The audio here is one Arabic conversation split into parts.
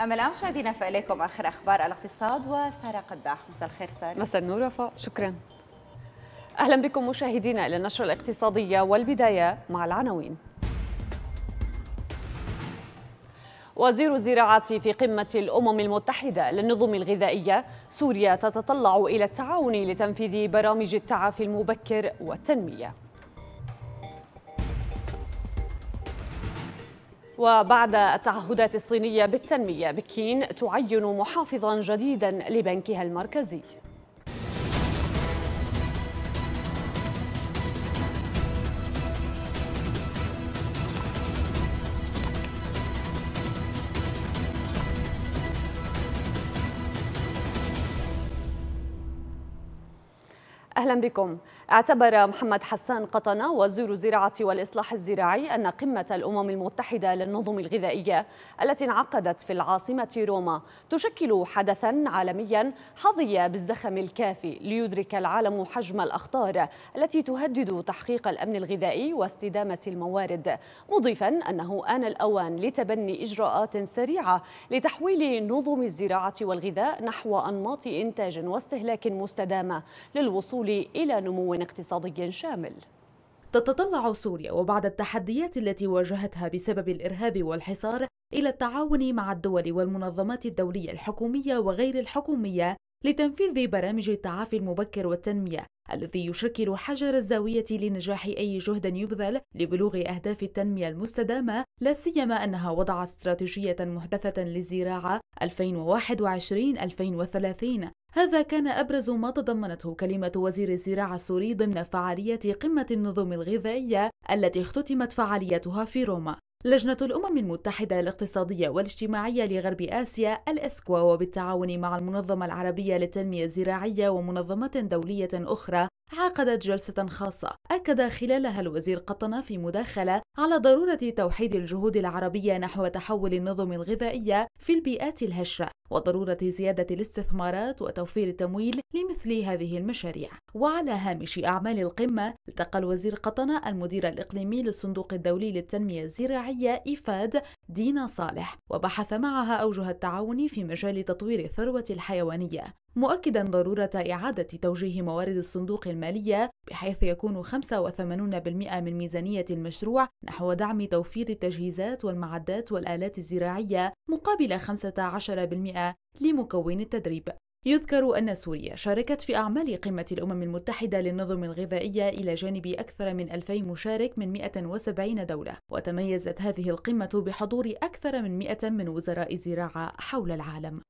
أما الآن مشاهدينا فإليكم آخر أخبار الاقتصاد وسارة قداح مساء الخير سارة مساء النور وفاء شكرا أهلا بكم مشاهدينا إلى النشرة الاقتصادية والبداية مع العناوين وزير الزراعة في قمة الأمم المتحدة للنظم الغذائية سوريا تتطلع إلى التعاون لتنفيذ برامج التعافي المبكر والتنمية وبعد التعهدات الصينية بالتنمية بكين تعين محافظا جديدا لبنكها المركزي أهلا بكم اعتبر محمد حسان قطنة وزير الزراعة والإصلاح الزراعي أن قمة الأمم المتحدة للنظم الغذائية التي انعقدت في العاصمة روما تشكل حدثا عالميا حظي بالزخم الكافي ليدرك العالم حجم الأخطار التي تهدد تحقيق الأمن الغذائي واستدامة الموارد مضيفا أنه آن الأوان لتبني إجراءات سريعة لتحويل نظم الزراعة والغذاء نحو أنماط إنتاج واستهلاك مستدامة للوصول إلى نمو اقتصادي شامل تتطلع سوريا وبعد التحديات التي واجهتها بسبب الإرهاب والحصار إلى التعاون مع الدول والمنظمات الدولية الحكومية وغير الحكومية لتنفيذ برامج التعافي المبكر والتنمية الذي يشكل حجر الزاوية لنجاح أي جهد يبذل لبلوغ أهداف التنمية المستدامة لا سيما أنها وضعت استراتيجية محدثة للزراعة 2021-2030 هذا كان أبرز ما تضمنته كلمة وزير الزراعة السوري ضمن فعالية قمة النظم الغذائية التي اختتمت فعاليتها في روما لجنة الأمم المتحدة الاقتصادية والاجتماعية لغرب آسيا الأسكوا وبالتعاون مع المنظمة العربية للتنمية الزراعية ومنظمات دولية أخرى عقدت جلسة خاصة أكد خلالها الوزير قطنة في مداخلة على ضرورة توحيد الجهود العربية نحو تحول النظم الغذائية في البيئات الهشرة وضرورة زيادة الاستثمارات وتوفير التمويل لمثل هذه المشاريع وعلى هامش أعمال القمة التقى الوزير قطنة المدير الإقليمي للصندوق الدولي للتنمية الزراعية إيفاد دينا صالح وبحث معها أوجه التعاون في مجال تطوير الثروة الحيوانية مؤكدا ضرورة إعادة توجيه موارد الصندوق المالية بحيث يكون 85% من ميزانية المشروع نحو دعم توفير التجهيزات والمعدات والآلات الزراعية مقابل 15% لمكون التدريب يذكر أن سوريا شاركت في أعمال قمة الأمم المتحدة للنظم الغذائية إلى جانب أكثر من 2000 مشارك من 170 دولة، وتميزت هذه القمة بحضور أكثر من 100 من وزراء الزراعة حول العالم.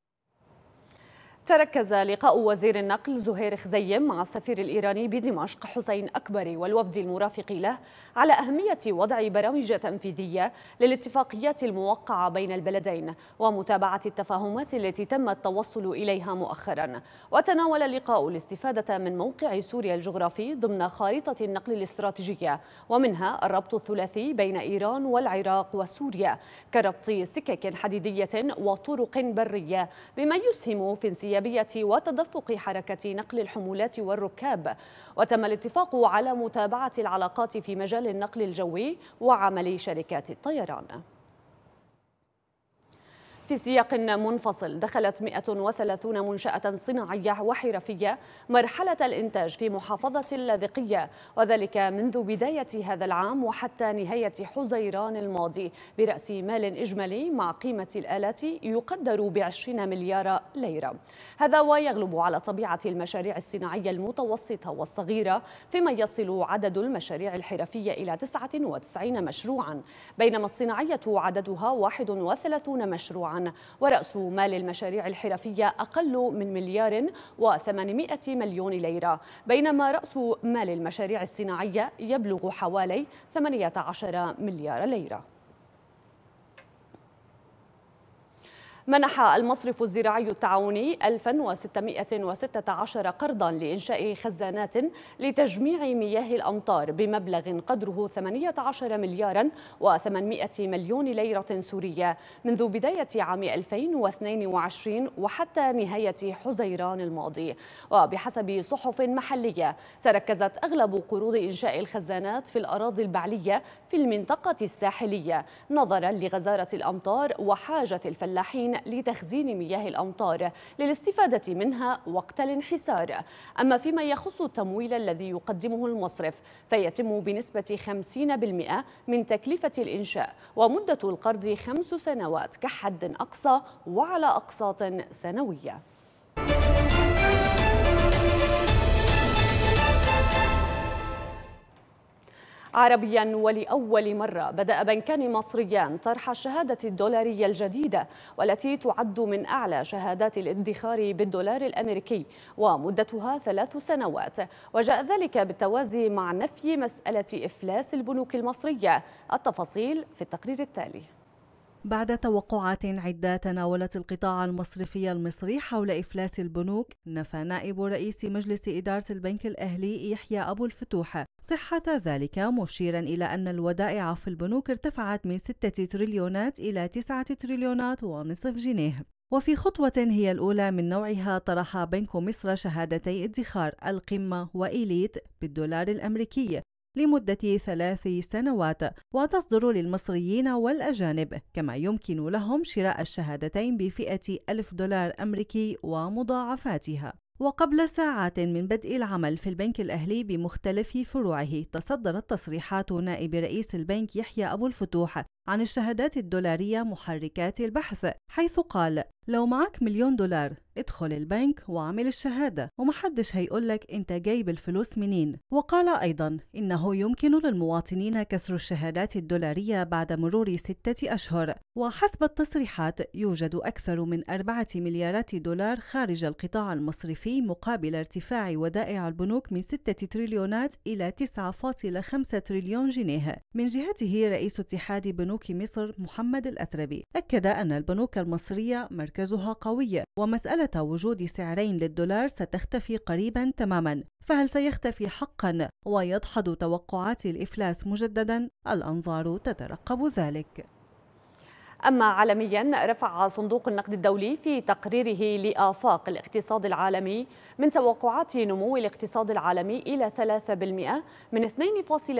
تركز لقاء وزير النقل زهير خزيم مع السفير الإيراني بدمشق حسين أكبر والوفد المرافق له على أهمية وضع برامج تنفيذية للاتفاقيات الموقعة بين البلدين ومتابعة التفاهمات التي تم التوصل إليها مؤخرا وتناول اللقاء الاستفادة من موقع سوريا الجغرافي ضمن خارطة النقل الاستراتيجية ومنها الربط الثلاثي بين إيران والعراق وسوريا كربط سكك حديدية وطرق برية بما يسهم في انسياب الانسيابية وتدفق حركة نقل الحمولات والركاب وتم الاتفاق على متابعة العلاقات في مجال النقل الجوي وعمل شركات الطيران في سياق منفصل دخلت 130 منشأة صناعية وحرفية مرحلة الإنتاج في محافظة اللاذقية وذلك منذ بداية هذا العام وحتى نهاية حزيران الماضي برأس مال إجمالي مع قيمة الآلات يقدر ب 20 مليار ليرة هذا ويغلب على طبيعة المشاريع الصناعية المتوسطة والصغيرة فيما يصل عدد المشاريع الحرفية إلى 99 مشروعا بينما الصناعية عددها 31 مشروعا عمان ورأس مال المشاريع الحرفية أقل من مليار و800 مليون ليرة بينما رأس مال المشاريع الصناعية يبلغ حوالي 18 مليار ليرة منح المصرف الزراعي التعاوني 1616 قرضا لإنشاء خزانات لتجميع مياه الأمطار بمبلغ قدره 18 مليارا و800 مليون ليرة سورية منذ بداية عام 2022 وحتى نهاية حزيران الماضي وبحسب صحف محلية تركزت أغلب قروض إنشاء الخزانات في الأراضي البعلية في المنطقة الساحلية نظرا لغزارة الأمطار وحاجة الفلاحين لتخزين مياه الأمطار للاستفادة منها وقت الانحسار أما فيما يخص التمويل الذي يقدمه المصرف فيتم بنسبة 50% من تكلفة الإنشاء ومدة القرض خمس سنوات كحد أقصى وعلى أقساط سنوية عربيا ولأول مرة بدأ بنكان مصريان طرح الشهادة الدولارية الجديدة والتي تعد من أعلى شهادات الادخار بالدولار الأمريكي ومدتها ثلاث سنوات وجاء ذلك بالتوازي مع نفي مسألة إفلاس البنوك المصرية التفاصيل في التقرير التالي بعد توقعات عدة تناولت القطاع المصرفي المصري حول إفلاس البنوك نفى نائب رئيس مجلس إدارة البنك الأهلي يحيى أبو الفتوح صحة ذلك مشيرا إلى أن الودائع في البنوك ارتفعت من 6 تريليونات إلى 9 تريليونات ونصف جنيه وفي خطوة هي الأولى من نوعها طرح بنك مصر شهادتي ادخار القمة وإيليت بالدولار الأمريكي لمدة ثلاث سنوات وتصدر للمصريين والأجانب كما يمكن لهم شراء الشهادتين بفئة ألف دولار أمريكي ومضاعفاتها وقبل ساعات من بدء العمل في البنك الأهلي بمختلف فروعه تصدرت تصريحات نائب رئيس البنك يحيى أبو الفتوح عن الشهادات الدولارية محركات البحث حيث قال لو معك مليون دولار ادخل البنك واعمل الشهادة ومحدش هيقولك انت جايب الفلوس منين وقال أيضا إنه يمكن للمواطنين كسر الشهادات الدولارية بعد مرور ستة أشهر وحسب التصريحات يوجد أكثر من أربعة مليارات دولار خارج القطاع المصرفي مقابل ارتفاع ودائع البنوك من ستة تريليونات إلى 9.5 تريليون جنيه من جهته رئيس اتحاد بنوك بنوك مصر محمد الأتربي أكد أن البنوك المصرية مركزها قوي ومسألة وجود سعرين للدولار ستختفي قريبا تماما فهل سيختفي حقا ويدحض توقعات الإفلاس مجددا؟ الأنظار تترقب ذلك أما عالميا رفع صندوق النقد الدولي في تقريره لآفاق الاقتصاد العالمي من توقعات نمو الاقتصاد العالمي إلى 3% من 2.8%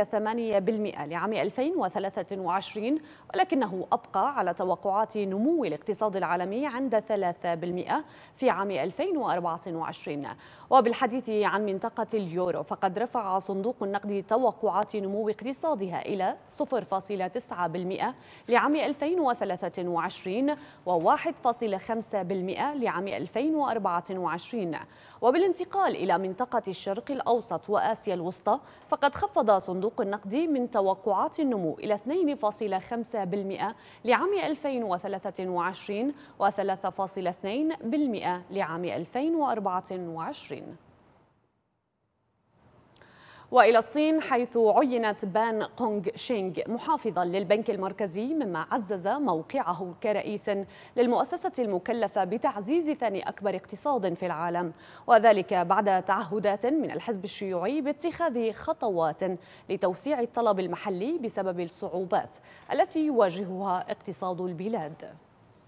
لعام 2023 ولكنه أبقى على توقعات نمو الاقتصاد العالمي عند 3% في عام 2024 وبالحديث عن منطقة اليورو فقد رفع صندوق النقد توقعات نمو اقتصادها إلى 0.9% لعام 2023 2023 و1.5% لعام 2024 وبالانتقال إلى منطقة الشرق الأوسط وآسيا الوسطى فقد خفض صندوق النقد من توقعات النمو إلى 2.5% لعام 2023 و3.2% لعام 2024 وإلى الصين حيث عينت بان كونغ شينغ محافظا للبنك المركزي مما عزز موقعه كرئيس للمؤسسة المكلفة بتعزيز ثاني أكبر اقتصاد في العالم وذلك بعد تعهدات من الحزب الشيوعي باتخاذ خطوات لتوسيع الطلب المحلي بسبب الصعوبات التي يواجهها اقتصاد البلاد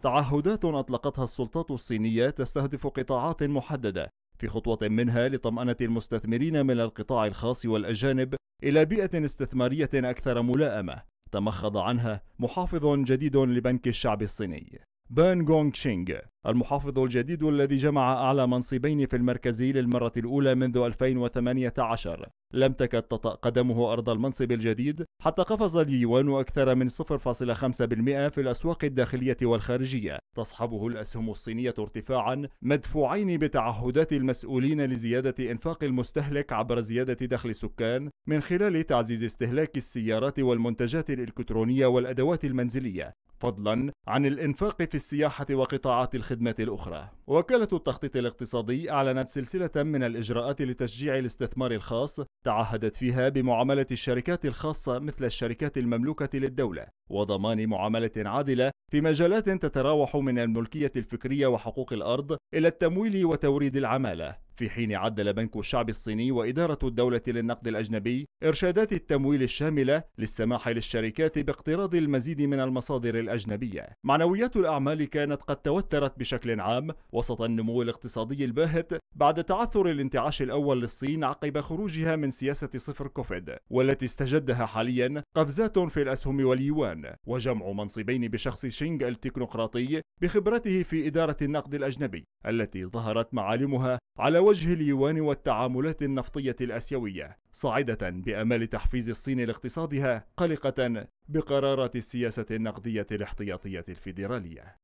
تعهدات أطلقتها السلطات الصينية تستهدف قطاعات محددة في خطوة منها لطمأنة المستثمرين من القطاع الخاص والأجانب إلى بيئة استثمارية أكثر ملائمة تمخض عنها محافظ جديد لبنك الشعب الصيني بان غونغ تشينغ المحافظ الجديد الذي جمع أعلى منصبين في المركز للمرة الأولى منذ 2018 لم تكد تطأ قدمه أرض المنصب الجديد حتى قفز اليوان أكثر من 0.5% في الأسواق الداخلية والخارجية تصحبه الأسهم الصينية ارتفاعا مدفوعين بتعهدات المسؤولين لزيادة إنفاق المستهلك عبر زيادة دخل السكان من خلال تعزيز استهلاك السيارات والمنتجات الإلكترونية والأدوات المنزلية فضلا عن الإنفاق في السياحة وقطاعات الخدمة الأخرى وكالة التخطيط الاقتصادي أعلنت سلسلة من الإجراءات لتشجيع الاستثمار الخاص تعهدت فيها بمعاملة الشركات الخاصة مثل الشركات المملوكة للدولة وضمان معاملة عادلة في مجالات تتراوح من الملكية الفكرية وحقوق الأرض إلى التمويل وتوريد العمالة في حين عدل بنك الشعب الصيني وإدارة الدولة للنقد الأجنبي إرشادات التمويل الشاملة للسماح للشركات باقتراض المزيد من المصادر الأجنبية معنويات الأعمال كانت قد توترت بشكل عام و وسط النمو الاقتصادي الباهت بعد تعثر الانتعاش الأول للصين عقب خروجها من سياسة صفر كوفيد والتي استجدها حاليا قفزات في الأسهم واليوان وجمع منصبين بشخص شينغ التكنقراطي بخبرته في إدارة النقد الأجنبي التي ظهرت معالمها على وجه اليوان والتعاملات النفطية الآسيوية صاعدة بامال تحفيز الصين لاقتصادها قلقة بقرارات السياسة النقدية الاحتياطية الفيدرالية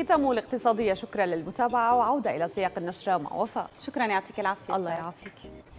ختام الاقتصادية شكرا للمتابعة وعودة إلى سياق النشرة مع وفاء شكرا يعطيك العافية الله يعافيك